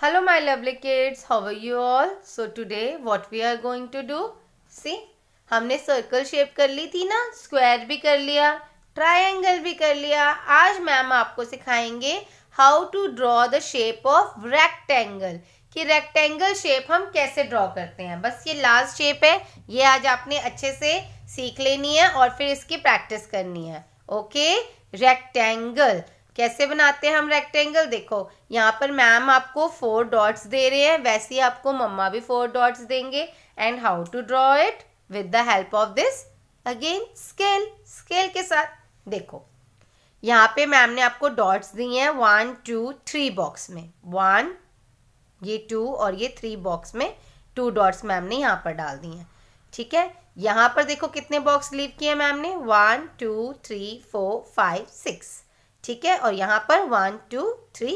hello my lovely kids how are you all so today what we are going to do see हमने circle shape कर ली थी ना square भी कर लिया ट्रायंगल भी कर लिया आज मैम आपको सिखाएंगे how to draw the shape of rectangle कि रेक्टेंगल शेप हम कैसे ड्रॉ करते हैं बस ये लास्ट शेप है ये आज आपने अच्छे से सीख लेनी है और फिर इसकी प्रैक्टिस करनी है ओके रेक्टेंगल कैसे बनाते हैं हम रेक्टेंगल देखो यहाँ पर मैम आपको फोर डॉट्स दे रहे हैं वैसे ही आपको मम्मा भी फोर डॉट्स देंगे and how to draw it with the help of this again scale scale के साथ देखो यहाँ पे मैम ने आपको डॉट्स दिए हैं वन टू थ्री बॉक्स में वन ये टू और ये थ्री बॉक्स में टू डॉट्स मैम ने यहाँ पर डाल दी हैं ठीक है यहाँ पर देखो कितने बॉक्स लीव किए मैम ने one two three four five six ठीक है और यहाँ पर one two three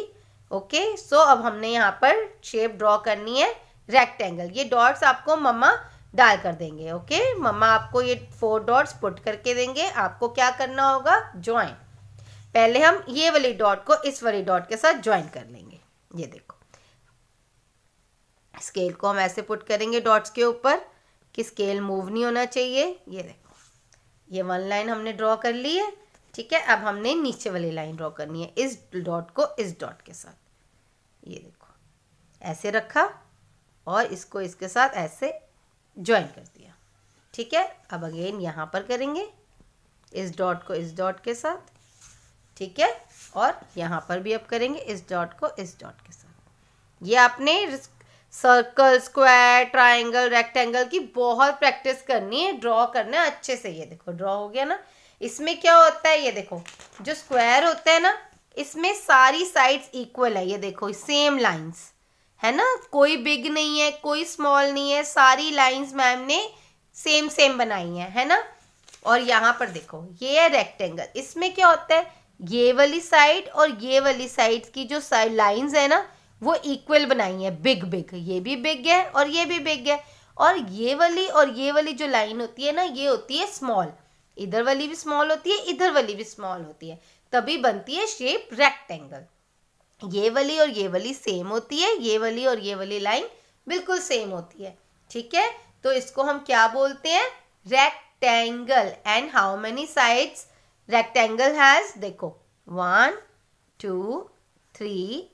okay so अब हमने यहाँ पर शेप ड्रॉ करनी है रेक्टेंगल ये डॉट्स आपको मम्मा डाल कर देंगे ओके okay? मम्मा आपको ये फोर डॉट्स पुट करके देंगे आपको क्या करना होगा ज्वाइन पहले हम ये वाली डॉट को इस वाली डॉट के साथ ज्वाइन कर लेंगे ये देखो स्केल को हम ऐसे पुट करेंगे डॉट्स के ऊपर कि स्केल मूव नहीं होना चाहिए ये देखो ये वन लाइन हमने ड्रॉ कर ली है ठीक है अब हमने नीचे वाली लाइन ड्रॉ करनी है इस डॉट को इस डॉट के साथ ये देखो ऐसे रखा और इसको इसके साथ ऐसे ज्वाइन कर दिया ठीक है अब अगेन यहाँ पर करेंगे इस डॉट को इस डॉट के साथ ठीक है और यहाँ पर भी अब करेंगे इस डॉट को इस डॉट के साथ ये आपने सर्कल स्क्वायर ट्राइंगल रेक्टेंगल की बहुत प्रैक्टिस करनी है ड्रॉ करना है अच्छे से ये देखो ड्रॉ हो गया ना इसमें क्या होता है ये देखो जो स्क्वायर होता है ना इसमें सारी साइड्स इक्वल है ये देखो सेम लाइंस है ना कोई बिग नहीं है कोई स्मॉल नहीं है सारी लाइंस मैम ने सेम सेम बनाई है है ना और यहाँ पर देखो ये है रेक्टेंगल इसमें क्या होता है ये वाली साइड और ये वाली साइड की जो लाइंस है ना वो इक्वल बनाई है बिग बिग ये भी बिग है और ये भी बिग है और ये वाली और ये वाली जो लाइन होती है ना ये होती है स्मॉल इधर वाली भी स्मॉल होती है इधर वाली भी स्मॉल होती है तभी बनती है शेप रेक्टेंगल ये वाली और ये वाली सेम होती है ये वाली और ये वाली लाइन बिल्कुल सेम होती है ठीक है तो इसको हम क्या बोलते हैं rectangle and how many sides rectangle has देखो one two three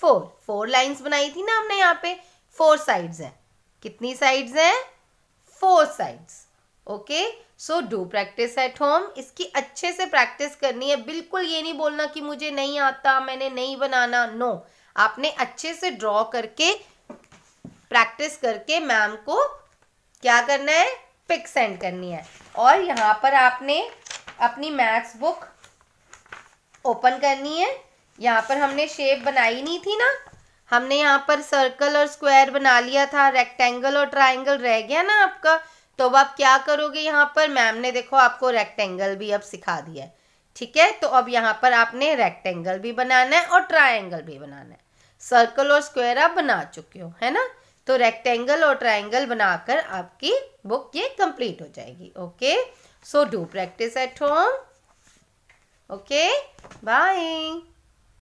four four lines बनाई थी ना हमने यहाँ पे फोर साइड्स हैं कितनी साइड्स हैं four sides okay okay? So do practice at home इसकी अच्छे से प्रैक्टिस करनी है बिल्कुल ये नहीं बोलना कि मुझे नहीं आता मैंने नहीं बनाना नो no. आपने अच्छे से ड्रॉ करके प्रैक्टिस करके मैम को क्या करना है पिक सेंड करनी है और यहाँ पर आपने अपनी मैथ्स बुक ओपन करनी है यहाँ पर हमने शेप बनाई नहीं थी ना हमने यहाँ पर सर्कल और स्क्वायर बना लिया था रेक्टेंगल और ट्राइंगल रह गया ना आपका तो अब आप क्या करोगे यहाँ पर मैम ने देखो आपको रेक्टेंगल भी अब सिखा दिया है ठीक है तो अब यहाँ पर आपने रेक्टेंगल भी बनाना है और ट्राइंगल भी बनाना है सर्कल और स्क्वायर आप बना चुके हो है ना तो रेक्टेंगल और ट्राइंगल बनाकर आपकी बुक ये कंप्लीट हो जाएगी okay so do practice at home okay bye